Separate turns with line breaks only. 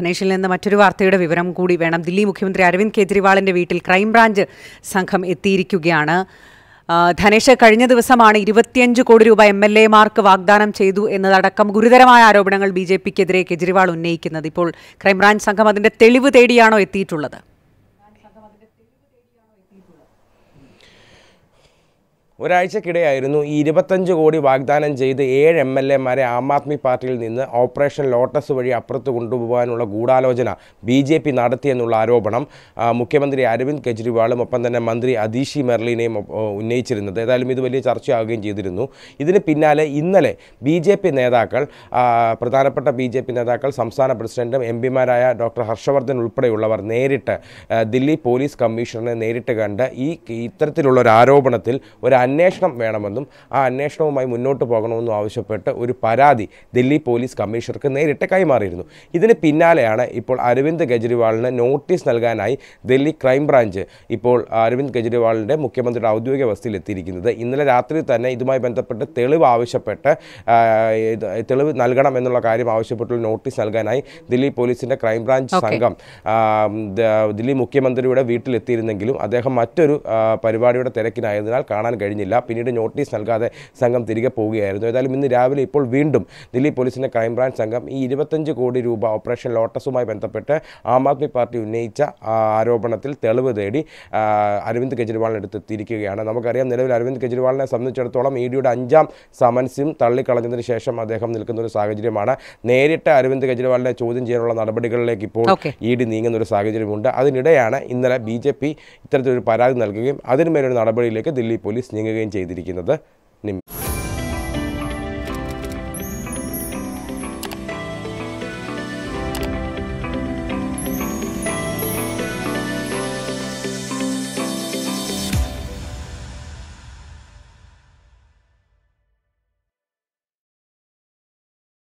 ധനേഷിൽ നിന്ന് മറ്റൊരു വാർത്തയുടെ വിവരം കൂടി വേണം ദില്ലി മുഖ്യമന്ത്രി അരവിന്ദ് കെജ്രിവാളിന്റെ വീട്ടിൽ ക്രൈംബ്രാഞ്ച് സംഘം എത്തിയിരിക്കുകയാണ് ധനേഷ് കഴിഞ്ഞ ദിവസമാണ് ഇരുപത്തിയഞ്ച് കോടി രൂപ എം എൽ എമാർക്ക് വാഗ്ദാനം ചെയ്തു എന്നതടക്കം ഗുരുതരമായ ആരോപണങ്ങൾ ബി ജെ പിക്കെതിരെ കെജ്രിവാൾ ഉന്നയിക്കുന്നത് ഇപ്പോൾ ക്രൈംബ്രാഞ്ച് സംഘം അതിന്റെ തെളിവ് തേടിയാണോ എത്തിയിട്ടുള്ളത്
ഒരാഴ്ചക്കിടെയായിരുന്നു ഈ ഇരുപത്തഞ്ച് കോടി വാഗ്ദാനം ചെയ്ത് ഏഴ് എം എൽ എമാരെ ആം ആദ്മി പാർട്ടിയിൽ നിന്ന് ഓപ്പറേഷൻ ലോട്ടസ് വഴി അപ്പുറത്ത് കൊണ്ടുപോകാനുള്ള ഗൂഢാലോചന ബി ജെ പി നടത്തിയെന്നുള്ള ആരോപണം മുഖ്യമന്ത്രി അരവിന്ദ് കെജ്രിവാളും ഒപ്പം തന്നെ മന്ത്രി അതീഷി മെർലിനെയും ഉന്നയിച്ചിരുന്നത് ഏതായാലും ഇത് വലിയ ചർച്ചയാവുകയും ചെയ്തിരുന്നു ഇതിന് പിന്നാലെ ഇന്നലെ ബി ജെ പി നേതാക്കൾ പ്രധാനപ്പെട്ട ബി ജെ പി നേതാക്കൾ സംസ്ഥാന പ്രസിഡന്റും എം പിമാരായ ഡോക്ടർ ഹർഷവർദ്ധൻ ഉൾപ്പെടെയുള്ളവർ നേരിട്ട് ദില്ലി പോലീസ് കമ്മീഷണറെ നേരിട്ട് കണ്ട് ഈ ഇത്തരത്തിലുള്ള ഒരു ആരോപണത്തിൽ ഒരു അന്വേഷണം വേണമെന്നും ആ അന്വേഷണവുമായി മുന്നോട്ട് പോകണമെന്നും ആവശ്യപ്പെട്ട് ഒരു പരാതി ദില്ലി പോലീസ് കമ്മീഷണർക്ക് നേരിട്ട് കൈമാറിയിരുന്നു ഇതിന് പിന്നാലെയാണ് ഇപ്പോൾ അരവിന്ദ് കെജ്രിവാളിന് നോട്ടീസ് നൽകാനായി ദില്ലി ക്രൈംബ്രാഞ്ച് ഇപ്പോൾ അരവിന്ദ് കെജ്രിവാളിൻ്റെ മുഖ്യമന്ത്രിയുടെ ഔദ്യോഗിക വസതിയിൽ എത്തിയിരിക്കുന്നത് ഇന്നലെ രാത്രി തന്നെ ഇതുമായി ബന്ധപ്പെട്ട് തെളിവ് ആവശ്യപ്പെട്ട് തെളിവ് നൽകണം എന്നുള്ള കാര്യം ആവശ്യപ്പെട്ടുള്ള നോട്ടീസ് നൽകാനായി ദില്ലി പോലീസിൻ്റെ ക്രൈംബ്രാഞ്ച് സംഘം ദില്ലി മുഖ്യമന്ത്രിയുടെ വീട്ടിലെത്തിയിരുന്നെങ്കിലും അദ്ദേഹം മറ്റൊരു പരിപാടിയുടെ തിരക്കിനായതിനാൽ കാണാൻ കഴിഞ്ഞു കഴിഞ്ഞില്ല പിന്നീട് നോട്ടീസ് നൽകാതെ സംഘം തിരികെ പോവുകയായിരുന്നു ഏതായാലും ഇന്ന് രാവിലെ ഇപ്പോൾ വീണ്ടും ദില്ലി പോലീസിൻ്റെ ക്രൈംബ്രാഞ്ച് സംഘം ഈ ഇരുപത്തഞ്ച് കോടി രൂപ ഓപ്പറേഷൻ ലോട്ടസുമായി ബന്ധപ്പെട്ട് ആം ആദ്മി പാർട്ടി ഉന്നയിച്ച ആരോപണത്തിൽ തെളിവ് തേടി അരവിന്ദ് തിരിക്കുകയാണ് നമുക്കറിയാം നിലവിൽ അരവിന്ദ് കെജ്രിവാളിനെ സംബന്ധിച്ചിടത്തോളം ഇ ഡിയുടെ അഞ്ചാം സമൻസും തള്ളിക്കളഞ്ഞതിന് ശേഷം അദ്ദേഹം നിൽക്കുന്ന ഒരു സാഹചര്യമാണ് നേരിട്ട് അരവിന്ദ് കെജ്രിവാളിനെ ചോദ്യം ചെയ്യാനുള്ള നടപടികളിലേക്ക് ഇപ്പോൾ ഇ ഡി നീങ്ങുന്ന ഒരു സാഹചര്യമുണ്ട് അതിനിടെയാണ് ഇന്നലെ ബി ജെ പി ഇത്തരത്തിലൊരു പരാതി നൽകുകയും അതിനുമേലൊരു നടപടിയിലേക്ക് ദില്ലി പോലീസ് നീങ്ങി നീങ്ങുകയും ചെയ്തിരിക്കുന്നത് നിം